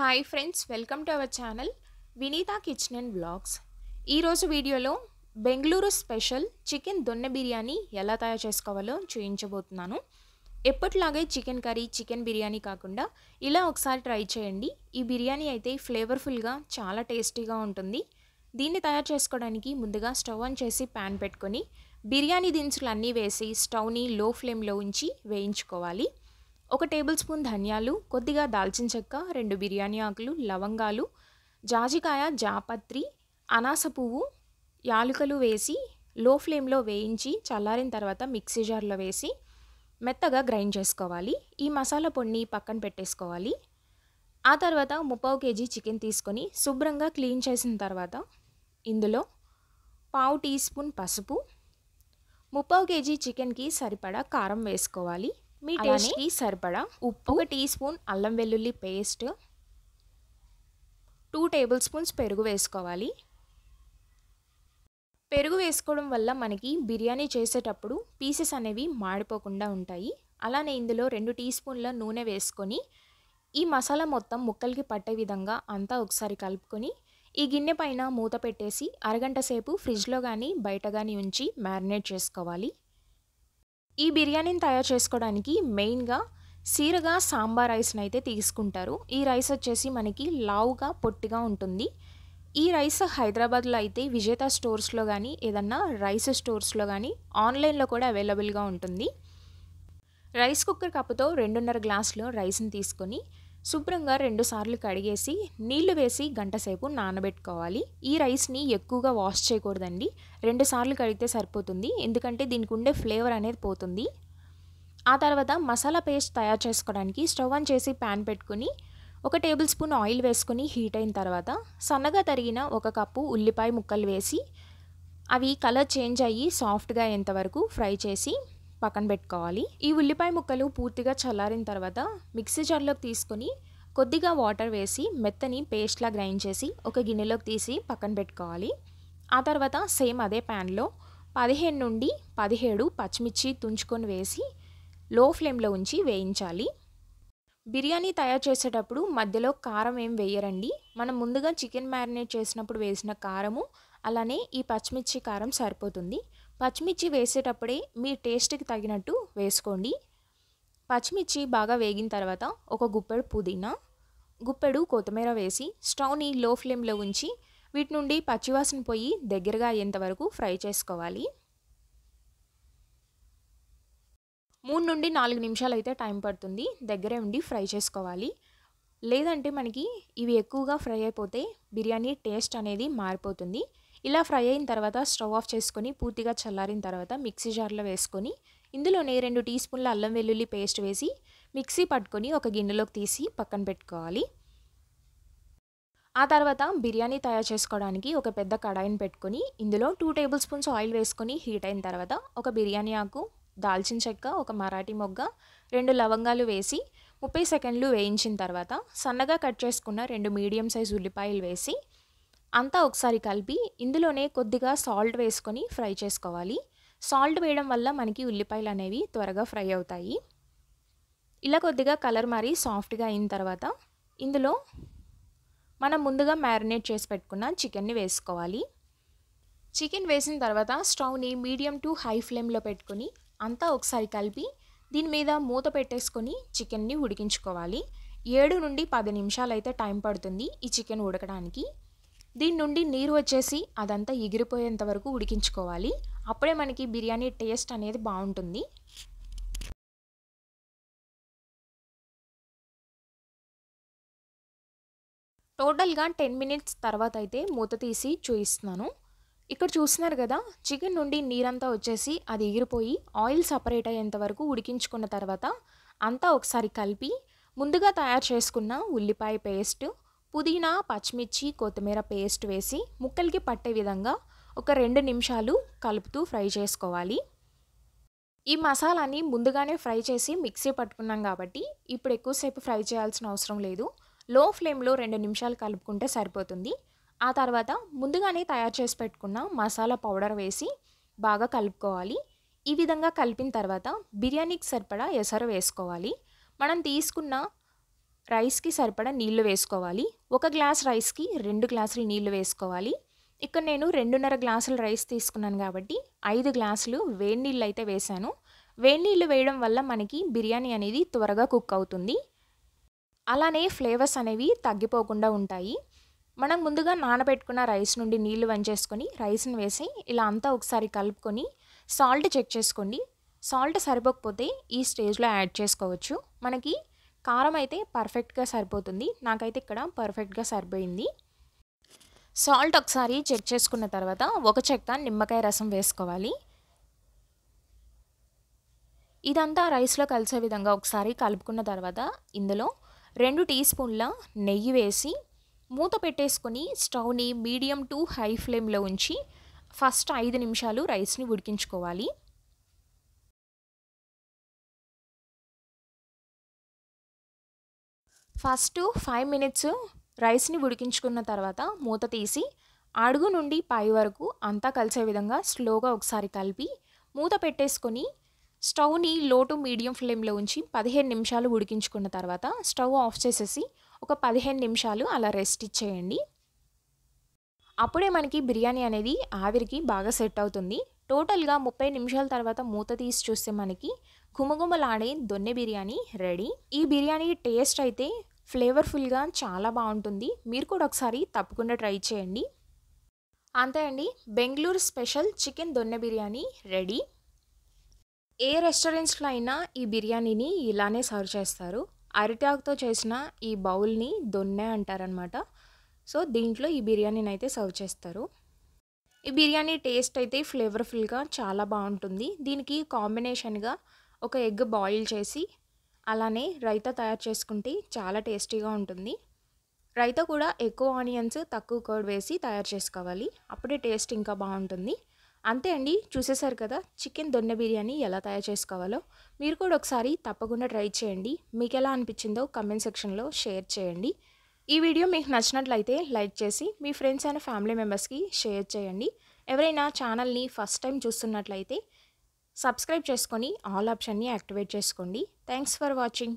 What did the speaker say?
hi friends welcome to our channel Vineeta kitchen and blogs ఈరోజు వీడియోలో Bengaluru special chicken donne biryani ఎలా తయారు చేసుకోవాలో చూపించబోతున్నాను ఎప్పటిలాగే చికెన్ కర్రీ చికెన్ బిర్యానీ కాకుండా ఇలా ఒకసారి ట్రై చేయండి ఈ బిర్యానీ అయితే ఫ్లేవర్ఫుల్గా చాలా టేస్టీగా ఉంటుంది దీన్ని తయారు చేసుకోవడానికి ముందుగా స్టవ్ ఆన్ చేసి ప్యాన్ పెట్టుకొని బిర్యానీ దినుసులు అన్నీ వేసి స్టవ్ని లో ఫ్లేమ్లో ఉంచి వేయించుకోవాలి ఒక టేబుల్ స్పూన్ ధనియాలు కొద్దిగా దాల్చిన చెక్క రెండు బిర్యానీ ఆకులు లవంగాలు జాజికాయ జాపత్రి అనాస పువ్వు యాలుకలు వేసి లో ఫ్లేమ్లో వేయించి చల్లారిన తర్వాత మిక్సీ జార్లో వేసి మెత్తగా గ్రైండ్ చేసుకోవాలి ఈ మసాలా పొడిని పక్కన పెట్టేసుకోవాలి ఆ తర్వాత ముప్పావు కేజీ చికెన్ తీసుకొని శుభ్రంగా క్లీన్ చేసిన తర్వాత ఇందులో పావు టీ స్పూన్ పసుపు ముప్పావు కేజీ చికెన్కి సరిపడా కారం వేసుకోవాలి మీ టేస్ట్కి సరిపడా ఉప్పు ఒక టీ స్పూన్ అల్లం వెల్లుల్లి పేస్ట్ టూ టేబుల్ స్పూన్స్ పెరుగు వేసుకోవాలి పెరుగు వేసుకోవడం వల్ల మనకి బిర్యానీ చేసేటప్పుడు పీసెస్ అనేవి మాడిపోకుండా ఉంటాయి అలానే ఇందులో రెండు టీ స్పూన్ల నూనె వేసుకొని ఈ మసాలా మొత్తం ముక్కలకి పట్టే విధంగా అంతా ఒకసారి కలుపుకొని ఈ గిన్నె పైన మూత పెట్టేసి అరగంట సేపు ఫ్రిడ్జ్లో కానీ బయట కానీ ఉంచి మ్యారినేట్ చేసుకోవాలి ఈ బిర్యానీని తయారు చేసుకోవడానికి మెయిన్గా సీరగా సాంబార్ రైస్ని అయితే తీసుకుంటారు ఈ రైస్ వచ్చేసి మనకి లావుగా పొట్టిగా ఉంటుంది ఈ రైస్ హైదరాబాద్లో అయితే విజేత స్టోర్స్లో కానీ ఏదన్నా రైస్ స్టోర్స్లో కానీ ఆన్లైన్లో కూడా అవైలబుల్గా ఉంటుంది రైస్ కుక్కర్ కప్పుతో రెండున్నర గ్లాసులు రైస్ని తీసుకొని శుభ్రంగా రెండుసార్లు కడిగేసి నీళ్లు వేసి గంటసేపు నానబెట్టుకోవాలి ఈ రైస్ని ఎక్కువగా వాష్ చేయకూడదండి రెండుసార్లు కడిగితే సరిపోతుంది ఎందుకంటే దీనికి ఉండే ఫ్లేవర్ అనేది పోతుంది ఆ తర్వాత మసాలా పేస్ట్ తయారు చేసుకోవడానికి స్టవ్ ఆన్ చేసి ప్యాన్ పెట్టుకుని ఒక టేబుల్ స్పూన్ ఆయిల్ వేసుకుని హీట్ అయిన తర్వాత సన్నగా తరిగిన ఒక కప్పు ఉల్లిపాయ ముక్కలు వేసి అవి కలర్ చేంజ్ అయ్యి సాఫ్ట్గా అయ్యేంతవరకు ఫ్రై చేసి పక్కన పెట్టుకోవాలి ఈ ఉల్లిపాయ ముక్కలు పూర్తిగా చల్లారిన తర్వాత మిక్సీ జార్లోకి తీసుకొని కొద్దిగా వాటర్ వేసి మెత్తని పేస్ట్లా గ్రైండ్ చేసి ఒక గిన్నెలోకి తీసి పక్కన పెట్టుకోవాలి ఆ తర్వాత సేమ్ అదే ప్యాన్లో పదిహేను నుండి పదిహేడు పచ్చిమిర్చి తుంచుకొని వేసి లో ఫ్లేమ్లో ఉంచి వేయించాలి బిర్యానీ తయారు చేసేటప్పుడు మధ్యలో కారం ఏం వేయరండి మనం ముందుగా చికెన్ మ్యారినేట్ చేసినప్పుడు వేసిన కారము అలానే ఈ పచ్చిమిర్చి కారం సరిపోతుంది పచ్చిమిర్చి వేసేటప్పుడే మీ టేస్ట్కి తగినట్టు వేసుకోండి పచ్చిమిర్చి బాగా వేగిన తర్వాత ఒక గుప్పెడు పుదీనా గుప్పెడు కొత్తిమీర వేసి స్టవ్ని లో ఫ్లేమ్లో ఉంచి వీటి నుండి పచ్చివాసన పోయి దగ్గరగా అయ్యేంతవరకు ఫ్రై చేసుకోవాలి మూడు నుండి నాలుగు నిమిషాలు అయితే టైం పడుతుంది దగ్గరే ఉండి ఫ్రై చేసుకోవాలి లేదంటే మనకి ఇవి ఎక్కువగా ఫ్రై అయిపోతే బిర్యానీ టేస్ట్ అనేది మారిపోతుంది ఇలా ఫ్రై అయిన తర్వాత స్టవ్ ఆఫ్ చేసుకొని పూర్తిగా చల్లారిన తర్వాత మిక్సీ జార్లో వేసుకొని ఇందులోనే రెండు టీ స్పూన్ల అల్లం వెల్లుల్లి పేస్ట్ వేసి మిక్సీ పట్టుకొని ఒక గిన్నెలోకి తీసి పక్కన పెట్టుకోవాలి ఆ తర్వాత బిర్యానీ తయారు చేసుకోవడానికి ఒక పెద్ద కడాయిని పెట్టుకొని ఇందులో టూ టేబుల్ స్పూన్స్ ఆయిల్ వేసుకొని హీట్ అయిన తర్వాత ఒక బిర్యానీ ఆకు దాల్చిన చెక్క ఒక మరాఠీ మొగ్గ రెండు లవంగాలు వేసి ముప్పై సెకండ్లు వేయించిన తర్వాత సన్నగా కట్ చేసుకున్న రెండు మీడియం సైజ్ ఉల్లిపాయలు వేసి అంతా ఒకసారి కలిపి ఇందులోనే కొద్దిగా సాల్ట్ వేసుకొని ఫ్రై చేసుకోవాలి సాల్ట్ వేయడం వల్ల మనకి ఉల్లిపాయలు అనేవి త్వరగా ఫ్రై అవుతాయి ఇలా కొద్దిగా కలర్ మారి సాఫ్ట్గా అయిన తర్వాత ఇందులో మనం ముందుగా మ్యారినేట్ చేసి పెట్టుకున్న చికెన్ని వేసుకోవాలి చికెన్ వేసిన తర్వాత స్టవ్ని మీడియం టు హై ఫ్లేమ్లో పెట్టుకొని అంతా ఒకసారి కలిపి దీని మీద మూత పెట్టేసుకొని చికెన్ని ఉడికించుకోవాలి ఏడు నుండి పది నిమిషాలు అయితే టైం పడుతుంది ఈ చికెన్ ఉడకడానికి దీని నుండి నీరు వచ్చేసి అదంతా ఎగిరిపోయేంత వరకు ఉడికించుకోవాలి అప్పుడే మనకి బిర్యానీ టేస్ట్ అనేది బాగుంటుంది టోటల్గా టెన్ మినిట్స్ తర్వాత అయితే మూత తీసి చూపిస్తున్నాను ఇక్కడ చూస్తున్నారు కదా చికెన్ నుండి నీరంతా వచ్చేసి అది ఎగిరిపోయి ఆయిల్ సపరేట్ అయ్యేంత వరకు ఉడికించుకున్న తర్వాత అంతా ఒకసారి కలిపి ముందుగా తయారు చేసుకున్న ఉల్లిపాయ పేస్ట్ పుదీనా పచ్చిమిర్చి కొత్తిమీర పేస్ట్ వేసి ముక్కలకి పట్టే విధంగా ఒక రెండు నిమిషాలు కలుపుతూ ఫ్రై చేసుకోవాలి ఈ మసాలాని ముందుగానే ఫ్రై చేసి మిక్సీ పట్టుకున్నాం కాబట్టి ఇప్పుడు ఎక్కువసేపు ఫ్రై చేయాల్సిన అవసరం లేదు లో ఫ్లేమ్లో రెండు నిమిషాలు కలుపుకుంటే సరిపోతుంది ఆ తర్వాత ముందుగానే తయారు చేసి పెట్టుకున్న మసాలా పౌడర్ వేసి బాగా కలుపుకోవాలి ఈ విధంగా కలిపిన తర్వాత బిర్యానీకి సరిపడా ఎసరు వేసుకోవాలి మనం తీసుకున్న రైస్కి సరిపడా నీళ్లు వేసుకోవాలి ఒక గ్లాస్ రైస్కి రెండు గ్లాసులు నీళ్లు వేసుకోవాలి ఇక్కడ నేను రెండున్నర గ్లాసులు రైస్ తీసుకున్నాను కాబట్టి ఐదు గ్లాసులు వేడి నీళ్ళు అయితే వేశాను వేడి నీళ్ళు వేయడం వల్ల మనకి బిర్యానీ అనేది త్వరగా కుక్ అవుతుంది అలానే ఫ్లేవర్స్ అనేవి తగ్గిపోకుండా ఉంటాయి మనం ముందుగా నానబెట్టుకున్న రైస్ నుండి నీళ్లు వంచేసుకొని రైస్ని వేసి ఇలా అంతా ఒకసారి కలుపుకొని సాల్ట్ చెక్ చేసుకోండి సాల్ట్ సరిపోకపోతే ఈ స్టేజ్లో యాడ్ చేసుకోవచ్చు మనకి కారం అయితే పర్ఫెక్ట్గా సరిపోతుంది నాకైతే ఇక్కడ పర్ఫెక్ట్గా సరిపోయింది సాల్ట్ ఒకసారి చెక్ చేసుకున్న తర్వాత ఒక చెక్క నిమ్మకాయ రసం వేసుకోవాలి ఇదంతా రైస్లో కలిసే విధంగా ఒకసారి కలుపుకున్న తర్వాత ఇందులో రెండు టీ స్పూన్ల నెయ్యి వేసి మూత పెట్టేసుకొని స్టవ్ని మీడియం టు హై ఫ్లేమ్లో ఉంచి ఫస్ట్ ఐదు నిమిషాలు రైస్ని ఉడికించుకోవాలి ఫస్ట్ ఫైవ్ మినిట్స్ రైస్ని ఉడికించుకున్న తర్వాత మూత తీసి అడుగు నుండి పై వరకు అంతా కలిసే విధంగా స్లోగా ఒకసారి కలిపి మూత పెట్టేసుకొని స్టవ్ని లో టు మీడియం ఫ్లేమ్లో ఉంచి పదిహేను నిమిషాలు ఉడికించుకున్న తర్వాత స్టవ్ ఆఫ్ చేసేసి ఒక పదిహేను నిమిషాలు అలా రెస్ట్ ఇచ్చేయండి అప్పుడే మనకి బిర్యానీ అనేది ఆవిరికి బాగా సెట్ అవుతుంది టోటల్గా ముప్పై నిమిషాల తర్వాత మూత తీసి చూస్తే మనకి ఘుమఘుమలాడే దొన్నె బిర్యానీ రెడీ ఈ బిర్యానీ టేస్ట్ అయితే ఫ్లేవర్ఫుల్గా చాలా బాగుంటుంది మీరు కూడా ఒకసారి తప్పకుండా ట్రై చేయండి అంతే అండి Bengaluru special chicken donne biryani ready ఏ రెస్టారెంట్స్లో అయినా ఈ బిర్యానీని ఇలానే సర్వ్ చేస్తారు అరిటాకుతో చేసిన ఈ బౌల్ని దొన్నె అంటారనమాట సో దీంట్లో ఈ బిర్యానీని అయితే సర్వ్ చేస్తారు ఈ బిర్యానీ టేస్ట్ అయితే ఫ్లేవర్ఫుల్గా చాలా బాగుంటుంది దీనికి కాంబినేషన్గా ఒక ఎగ్ బాయిల్ చేసి అలానే రైతా తయారు చేసుకుంటే చాలా టేస్టీగా ఉంటుంది రైతా కూడా ఎక్కువ ఆనియన్స్ తక్కువ కర్డ్ వేసి తయారు చేసుకోవాలి అప్పుడే టేస్ట్ ఇంకా బాగుంటుంది అంతే అండి చూసేశారు కదా చికెన్ దొన్నె బిర్యానీ ఎలా తయారు చేసుకోవాలో మీరు కూడా ఒకసారి తప్పకుండా ట్రై చేయండి మీకు ఎలా అనిపించిందో కమెంట్ సెక్షన్లో షేర్ చేయండి ఈ వీడియో మీకు నచ్చినట్లయితే లైక్ చేసి మీ ఫ్రెండ్స్ అండ్ ఫ్యామిలీ మెంబర్స్కి షేర్ చేయండి ఎవరైనా ఛానల్ని ఫస్ట్ టైం చూస్తున్నట్లయితే సబ్స్క్రైబ్ చేసుకొని ఆల్ ఆప్షన్ని యాక్టివేట్ చేసుకోండి థ్యాంక్స్ ఫర్ వాచింగ్